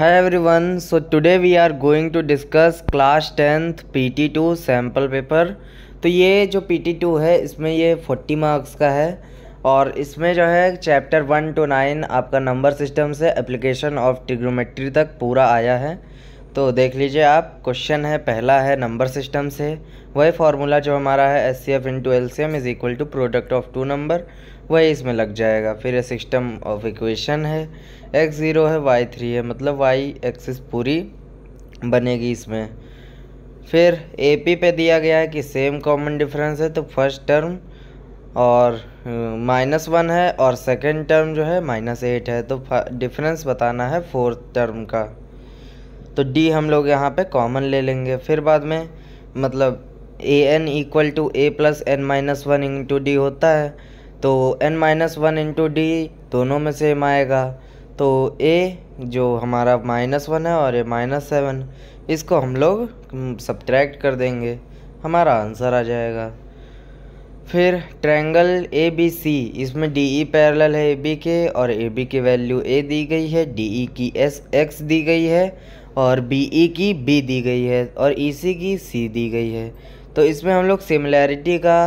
So everyone, we are going to going class tenth P T two sample paper तो ये जो to है इसमें ये फोर्टी मार्क्स का है और इसमें जो है चैप्टर वन टू नाइन आपका नंबर सिस्टम से एप्लीकेशन ऑफ ट्रिग्नोमेट्री तक पूरा आया है तो देख लीजिए आप क्वेश्चन है पहला है नंबर सिस्टम से वही फार्मूला जो हमारा है S C F into L C M is equal to product of two number वही इसमें लग जाएगा फिर ये सिस्टम ऑफ इक्वेशन है एक्स ज़ीरो है वाई थ्री है मतलब वाई एक्सिस पूरी बनेगी इसमें फिर ए पी पे दिया गया है कि सेम कॉमन डिफरेंस है तो फर्स्ट टर्म और माइनस वन है और सेकंड टर्म जो है माइनस एट है तो डिफरेंस बताना है फोर्थ टर्म का तो डी हम लोग यहाँ पे कॉमन ले लेंगे फिर बाद में मतलब A N equal to A plus N minus one into D होता है तो N minus one into D दोनों में सेम आएगा तो ए जो हमारा माइनस वन है और ए माइनस सेवन इसको हम लोग सब्ट्रैक्ट कर देंगे हमारा आंसर आ जाएगा फिर ट्रायंगल ए बी सी इसमें डी ई पैरल है ए बी के और ए बी की वैल्यू ए दी गई है डी ई e की एस एक्स दी गई है और बी ई e की बी दी गई है और ई e, सी की सी दी गई है तो इसमें हम लोग सिमिलैरिटी का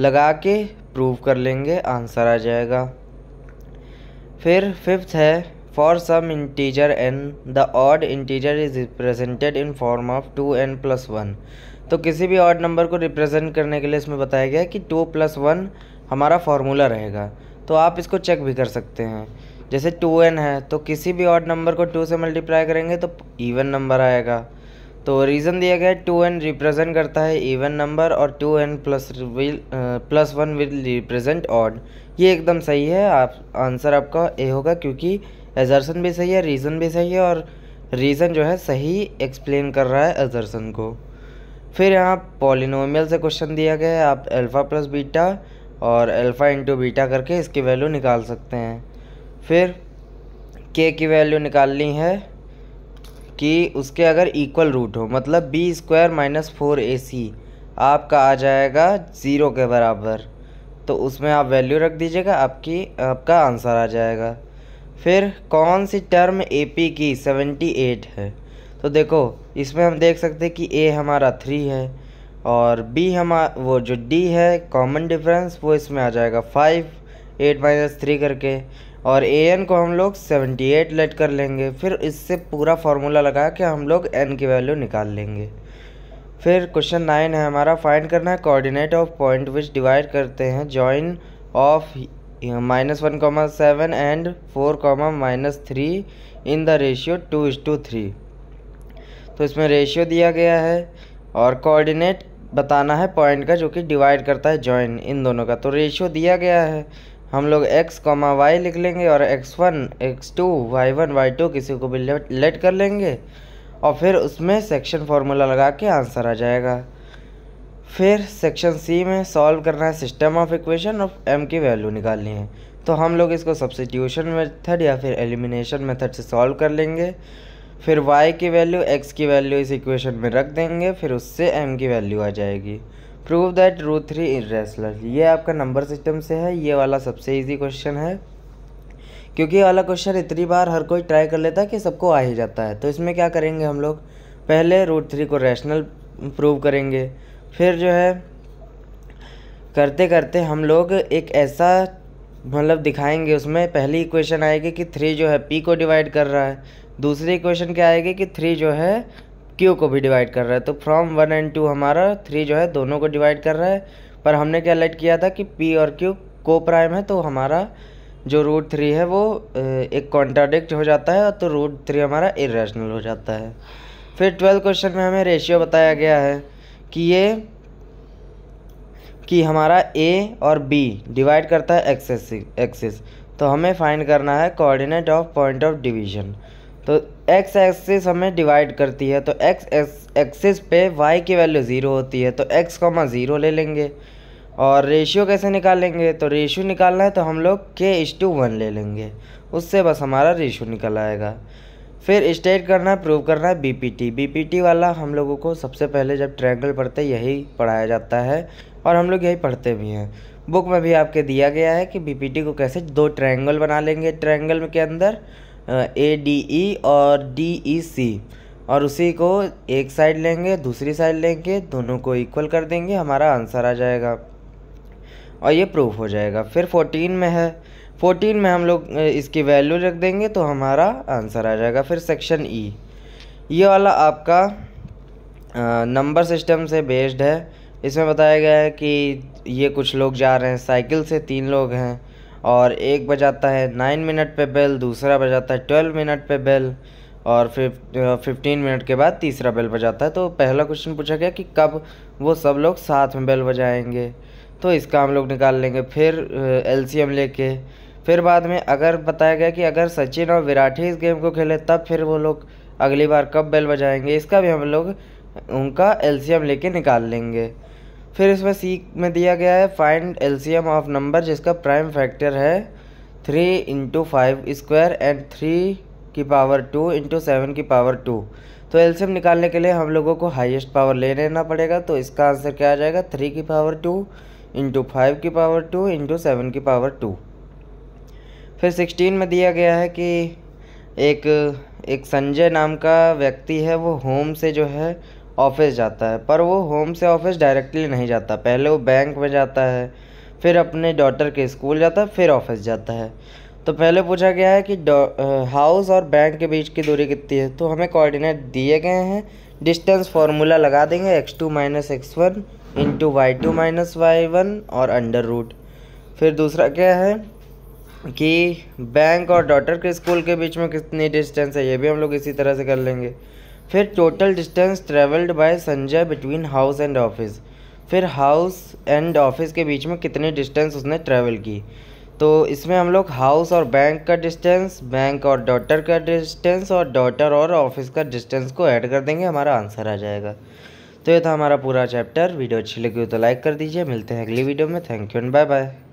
लगा के प्रूव कर लेंगे आंसर आ जाएगा फिर फिफ्थ है for some integer N the odd integer is represented in form of two N plus one तो किसी भी ऑड नंबर को रिप्रेजेंट करने के लिए इसमें बताया गया कि टू प्लस वन हमारा फार्मूला रहेगा तो आप इसको चेक भी कर सकते हैं जैसे टू एन है तो किसी भी ऑड नंबर को टू से मल्टीप्लाई करेंगे तो इवन नंबर आएगा तो रीज़न दिया गया है टू एन रिप्रेजेंट करता है इवन नंबर और two N plus will plus one will represent odd ये एकदम सही है आप आंसर आपका ए होगा क्योंकि एजर्सन भी सही है रीज़न भी सही है और रीज़न जो है सही एक्सप्लेन कर रहा है एजर्सन को फिर यहाँ पॉलिनोमियल से क्वेश्चन दिया गया है आप अल्फ़ा प्लस बीटा और अल्फ़ा इंटू बीटा करके इसकी वैल्यू निकाल सकते हैं फिर के की वैल्यू निकालनी है कि उसके अगर इक्वल रूट हो मतलब B square minus four A C आपका आ जाएगा ज़ीरो के बराबर तो उसमें आप वैल्यू रख दीजिएगा आपकी आपका आंसर आ जाएगा फिर कौन सी टर्म ए पी की सेवेंटी एट है तो देखो इसमें हम देख सकते हैं कि ए हमारा थ्री है और बी हमारा वो जो डी है कॉमन डिफरेंस वो इसमें आ जाएगा फाइव एट माइनस थ्री करके और ए एन को हम लोग 78 लेट कर लेंगे फिर इससे पूरा फार्मूला लगा के हम लोग एन की वैल्यू निकाल लेंगे फिर क्वेश्चन नाइन है हमारा फाइंड करना है coordinate of point which divide करते हैं join of minus one comma seven and four comma minus three in the ratio two is to three तो इसमें रेशियो दिया गया है और कोऑर्डिनेट बताना है पॉइंट का जो कि डिवाइड करता है जॉइन इन दोनों का तो रेशियो दिया गया है हम लोग एक्स कॉमा वाई लिख लेंगे और x one x two y one y two किसी को भी लेट कर लेंगे और फिर उसमें सेक्शन फार्मूला लगा के आंसर आ जाएगा फिर सेक्शन सी में सॉल्व करना है system of equation of m की वैल्यू निकालनी है तो हम लोग इसको सब्सिट्यूशन मेथड या फिर एलिमिनेशन मेथड से सॉल्व कर लेंगे फिर y की वैल्यू x की वैल्यू इस इक्वेशन में रख देंगे फिर उससे m की वैल्यू आ जाएगी प्रूव दैट रू थ्री रेसलर ये आपका नंबर सिस्टम से है ये वाला सबसे इजी क्वेश्चन है क्योंकि ये वाला क्वेश्चन इतनी बार हर कोई ट्राई कर लेता है कि सबको आ ही जाता है तो इसमें क्या करेंगे हम लोग पहले रूट थ्री को रैशनल प्रूव करेंगे फिर जो है करते करते हम लोग एक ऐसा मतलब दिखाएंगे उसमें पहली इक्वेशन आएगी कि थ्री जो है पी को डिवाइड कर रहा है दूसरी इक्वेशन क्या आएगी कि थ्री जो है क्यू को भी डिवाइड कर रहा है तो फ्रॉम वन एंड टू हमारा थ्री जो है दोनों को डिवाइड कर रहा है पर हमने क्या लेट किया था कि पी और क्यू को प्राइम है तो हमारा जो रूट थ्री है वो एक कॉन्ट्राडिक्ट हो जाता है तो रूट थ्री हमारा इरेशनल हो जाता है फिर ट्वेल्थ क्वेश्चन में हमें रेशियो बताया गया है कि ये कि हमारा ए और बी डिवाइड करता है एक्सेस एक्सेस तो हमें फाइंड करना है coordinate of point of division तो एक्स एक्सिस हमें डिवाइड करती है तो एक्स एक्सिस पे वाई की वैल्यू ज़ीरो होती है तो एक्स कॉमा ज़ीरो ले लेंगे और रेशियो कैसे निकालेंगे तो रेशियो निकालना है तो हम लोग के इस टू वन ले लेंगे उससे बस हमारा रेशियो निकल आएगा फिर स्टेट करना है प्रूव करना है BPT BPT वाला हम लोगों को सबसे पहले जब ट्रायंगल पढ़ते यही पढ़ाया जाता है और हम लोग यही पढ़ते भी हैं बुक में भी आपके दिया गया है कि BPT को कैसे दो ट्रायंगल बना लेंगे ट्रायंगल के अंदर ए डी ई और डी ई सी और उसी को एक साइड लेंगे दूसरी साइड लेंगे दोनों को इक्वल कर देंगे हमारा आंसर आ जाएगा और ये प्रूफ हो जाएगा फिर फोर्टीन में है फोर्टीन में हम लोग इसकी वैल्यू रख देंगे तो हमारा आंसर आ जाएगा फिर सेक्शन ई e। ये वाला आपका नंबर सिस्टम से बेस्ड है इसमें बताया गया है कि ये कुछ लोग जा रहे हैं साइकिल से तीन लोग हैं और एक बजाता है नाइन मिनट पे बेल दूसरा बजाता है ट्वेल्व मिनट पे बेल और फिर फिफ्टीन मिनट के बाद तीसरा बेल बजाता है तो पहला क्वेश्चन पूछा गया कि कब वो सब लोग साथ में बेल बजाएंगे तो इसका हम लोग निकाल लेंगे फिर एम लेके फिर बाद में अगर बताया गया कि अगर सचिन और विराट ही इस गेम को खेले तब फिर वो लोग अगली बार कब बेल बजाएंगे इसका भी हम लोग उनका एम लेके निकाल लेंगे फिर इसमें सी में दिया गया है फाइंड एलसीएम ऑफ नंबर जिसका प्राइम फैक्टर है three into five square and three की पावर टू इंटू सेवन की पावर टू तो एलसीएम निकालने के लिए हम लोगों को हाईएस्ट पावर ले लेना पड़ेगा तो इसका आंसर क्या आ जाएगा थ्री की पावर टू इंटू फाइव की पावर टू इंटू सेवन की पावर टू फिर सिक्सटीन में दिया गया है कि एक एक संजय नाम का व्यक्ति है वो होम से जो है ऑफिस जाता है पर वो होम से ऑफिस डायरेक्टली नहीं जाता पहले वो बैंक में जाता है फिर अपने डॉटर के स्कूल जाता है फिर ऑफिस जाता है तो पहले पूछा गया है कि हाउस और बैंक के बीच की दूरी कितनी है तो हमें कोऑर्डिनेट दिए गए हैं डिस्टेंस फार्मूला लगा देंगे x two minus x one into y two minus y one और अंडर रूट फिर दूसरा क्या है कि बैंक और डॉटर के स्कूल के बीच में कितनी डिस्टेंस है ये भी हम लोग इसी तरह से कर लेंगे फिर total distance travelled by Sanjay between house and office फिर हाउस एंड ऑफिस के बीच में कितनी डिस्टेंस उसने ट्रैवल की तो इसमें हम लोग हाउस और बैंक का डिस्टेंस बैंक और डॉटर का डिस्टेंस और डॉटर और ऑफिस का डिस्टेंस को ऐड कर देंगे हमारा आंसर आ जाएगा तो ये था हमारा पूरा चैप्टर वीडियो अच्छी लगी हो तो लाइक कर दीजिए मिलते हैं अगली वीडियो में thank you and bye bye